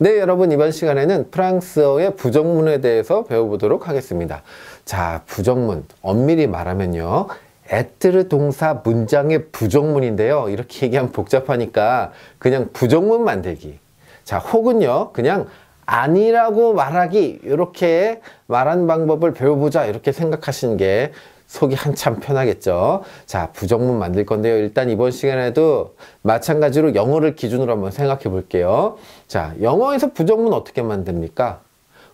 네 여러분 이번 시간에는 프랑스어의 부정문에 대해서 배워보도록 하겠습니다 자 부정문 엄밀히 말하면요 에뜨르 동사 문장의 부정문인데요 이렇게 얘기하면 복잡하니까 그냥 부정문 만들기 자 혹은요 그냥 아니라고 말하기 이렇게 말하는 방법을 배워보자 이렇게 생각하시는 게 속이 한참 편하겠죠. 자, 부정문 만들 건데요. 일단 이번 시간에도 마찬가지로 영어를 기준으로 한번 생각해 볼게요. 자, 영어에서 부정문 어떻게 만듭니까?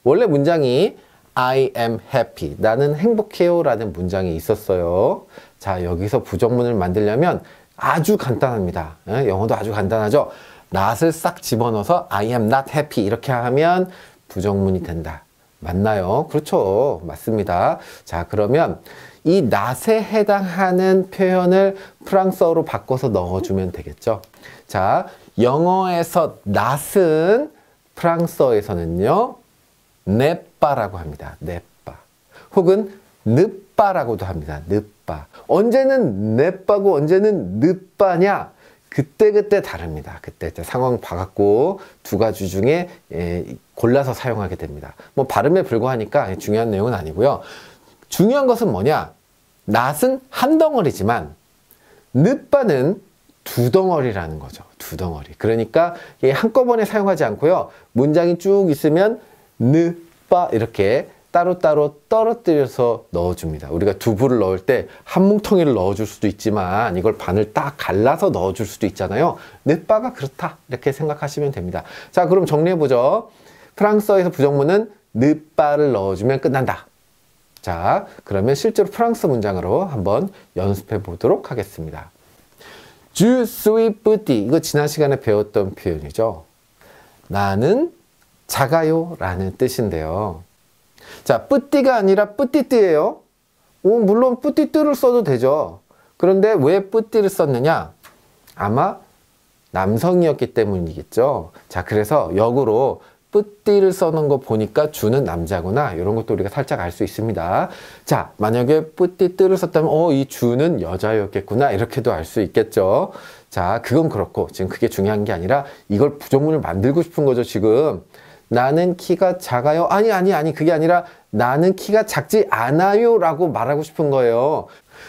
원래 문장이 I am happy. 나는 행복해요. 라는 문장이 있었어요. 자, 여기서 부정문을 만들려면 아주 간단합니다. 예, 영어도 아주 간단하죠. not을 싹 집어넣어서 I am not happy. 이렇게 하면 부정문이 된다. 맞나요? 그렇죠. 맞습니다. 자, 그러면 이 낫에 해당하는 표현을 프랑스어로 바꿔서 넣어주면 되겠죠. 자, 영어에서 낫은 프랑스어에서는요. 네빠라고 합니다. 네빠. 혹은 늪빠라고도 합니다. 늪빠 언제는 네빠고 언제는 늪빠냐 그때그때 그때 다릅니다. 그때그때 상황 봐갖고 두 가지 중에 예, 골라서 사용하게 됩니다. 뭐 발음에 불과하니까 중요한 내용은 아니고요. 중요한 것은 뭐냐? 낫은 한 덩어리지만 늦바는 두 덩어리라는 거죠. 두 덩어리. 그러니까 한꺼번에 사용하지 않고요. 문장이 쭉 있으면 늦바 이렇게 따로따로 떨어뜨려서 넣어줍니다. 우리가 두부를 넣을 때 한 뭉텅이를 넣어줄 수도 있지만 이걸 반을 딱 갈라서 넣어줄 수도 있잖아요. 늦바가 그렇다 이렇게 생각하시면 됩니다. 자 그럼 정리해보죠. 프랑스어에서 부정문은 늦바를 넣어주면 끝난다. 자, 그러면 실제로 프랑스 문장으로 한번 연습해 보도록 하겠습니다. Je suis petit. 이거 지난 시간에 배웠던 표현이죠. 나는 작아요 라는 뜻인데요. 자, 뿌띠가 아니라 뿌띠띠예요. 오, 물론 뿌띠띠를 써도 되죠. 그런데 왜 뿌띠를 썼느냐? 아마 남성이었기 때문이겠죠. 자, 그래서 역으로 뿌띠를 써놓은 거 보니까 주는 남자구나 이런 것도 우리가 살짝 알 수 있습니다 자 만약에 뿌띠 뜰을 썼다면 어 이 주는 여자였겠구나 이렇게도 알 수 있겠죠 자 그건 그렇고 지금 그게 중요한 게 아니라 이걸 부정문을 만들고 싶은 거죠 지금 나는 키가 작아요 아니 아니 아니 그게 아니라 나는 키가 작지 않아요 라고 말하고 싶은 거예요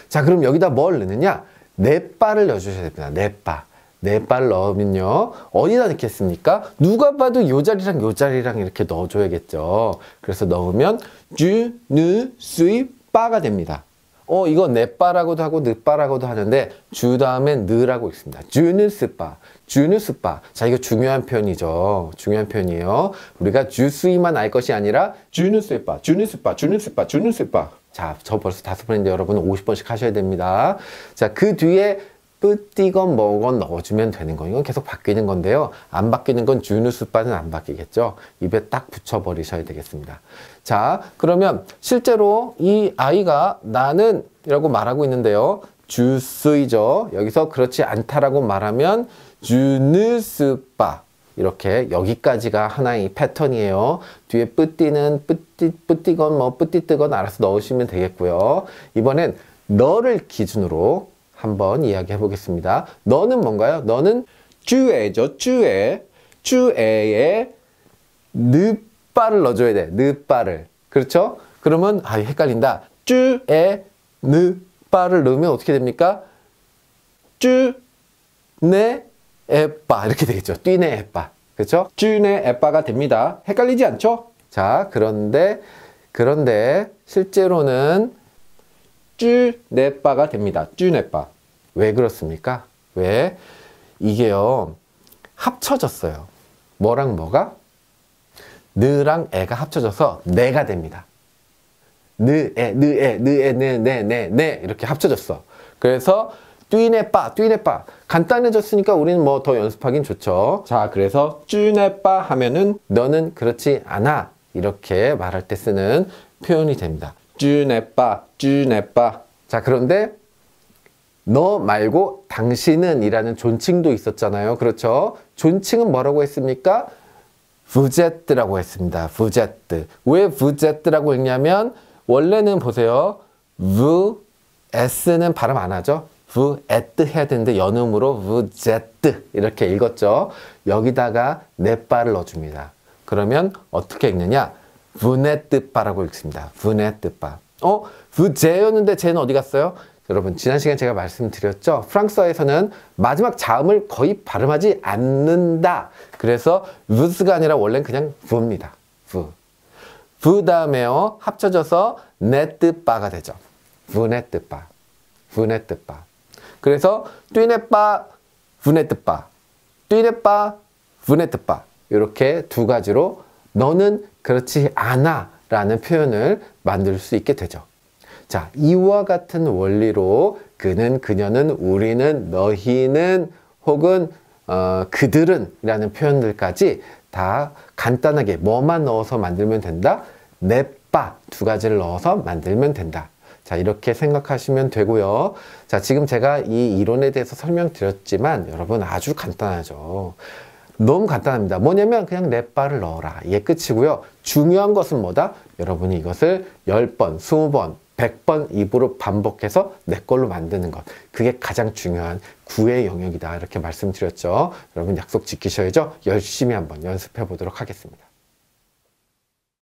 자 그럼 여기다 뭘 넣느냐 내 바를 넣어주셔야 됩니다 내바 네발 넣으면요. 어디다 넣겠습니까? 누가 봐도 요 자리랑 요 자리랑 이렇게 넣어줘야겠죠. 그래서 넣으면 주, 누, 수이, 빠가 됩니다. 어, 이거 네빠라고도 하고 늦빠라고도 하는데 주 다음에 느라고 있습니다 주누스빠, 주누스빠. 자, 이거 중요한 표현이죠. 중요한 표현이에요. 우리가 주스이만 알 것이 아니라 주누스빠, 주누스빠, 주누스빠, 주누스빠. 자, 저 벌써 다섯 번인데 여러분 50번씩 하셔야 됩니다. 자, 그 뒤에 뿌띠건 뭐건 넣어주면 되는 거 이건 계속 바뀌는 건데요 안 바뀌는 건주우숫반는안 바뀌겠죠 입에 딱 붙여 버리셔야 되겠습니다 자 그러면 실제로 이 아이가 나는 이라고 말하고 있는데요 주스이죠 여기서 그렇지 않다라고 말하면 주누스바 이렇게 여기까지가 하나의 패턴이에요. 뒤에 뿌띠는 뿌띠, 뿌띠건 뭐 뿌띠뜨건 알아서 넣으시면 되겠고요. 이번엔 너를 기준으로 한번 이야기해 보겠습니다. 너는 뭔가요? 너는 쭈에죠. 쭈에. 쭈에에 늦빠를 넣어줘야 돼. 늦빠를 그렇죠? 그러면 아 헷갈린다. 쭈에 늦빠를 넣으면 어떻게 됩니까? 쭈네 에빠 이렇게 되겠죠. 뛰네 에빠. 그렇죠? 쭈네 에빠가 됩니다. 헷갈리지 않죠? 자, 그런데 그런데 실제로는 쭈네빠가 됩니다. 쭈네빠. 왜 그렇습니까? 왜? 이게요. 합쳐졌어요. 뭐랑 뭐가? 느랑 에가 합쳐져서 내가 됩니다. 느, 에, 느, 에, 느, 에, 네, 네, 네, 네 이렇게 합쳐졌어. 그래서 뛰네빠, 뛰네빠 간단해졌으니까 우리는 뭐 더 연습하긴 좋죠. 자, 그래서 쭈네빠 하면은 너는 그렇지 않아 이렇게 말할 때 쓰는 표현이 됩니다. 주네빠, 주네빠. 자, 그런데 너 말고 당신은 이라는 존칭도 있었잖아요. 그렇죠? 존칭은 뭐라고 했습니까? 부제트라고 했습니다. 부제트. 왜 부제트라고 했냐면 원래는 보세요. 부, s는 발음 안 하죠. 부, 에트 해야 되는데 연음으로 부제트 이렇게 읽었죠. 여기다가 네빠를 넣어줍니다. 그러면 어떻게 읽느냐? 분해뜻바라고 읽습니다. 분해뜻바. 어? 부제였는데 제는 어디 갔어요? 여러분 지난 시간 제가 말씀드렸죠. 프랑스어에서는 마지막 자음을 거의 발음하지 않는다. 그래서 부스가 아니라 원래는 그냥 부입니다. 부. 부 다음에요. 합쳐져서 네뜨바가 되죠. 부네뜨바. 부네뜨바. 그래서 뛰네빠, 부네뜨바. 뛰네빠, 부네뜨바. 이렇게 두 가지로 너는 그렇지 않아 라는 표현을 만들 수 있게 되죠. 자, 이와 같은 원리로 그는, 그녀는, 우리는, 너희는 혹은 어, 그들은 라는 표현들까지 다 간단하게 뭐만 넣어서 만들면 된다? 내빠 두 가지를 넣어서 만들면 된다. 자, 이렇게 생각하시면 되고요. 자, 지금 제가 이 이론에 대해서 설명드렸지만 여러분 아주 간단하죠. 너무 간단합니다. 뭐냐면 그냥 넷 발을 넣어라. 이게 끝이고요. 중요한 것은 뭐다? 여러분이 이것을 10번, 20번, 100번 입으로 반복해서 내 걸로 만드는 것. 그게 가장 중요한 구의 영역이다. 이렇게 말씀드렸죠. 여러분 약속 지키셔야죠. 열심히 한번 연습해 보도록 하겠습니다.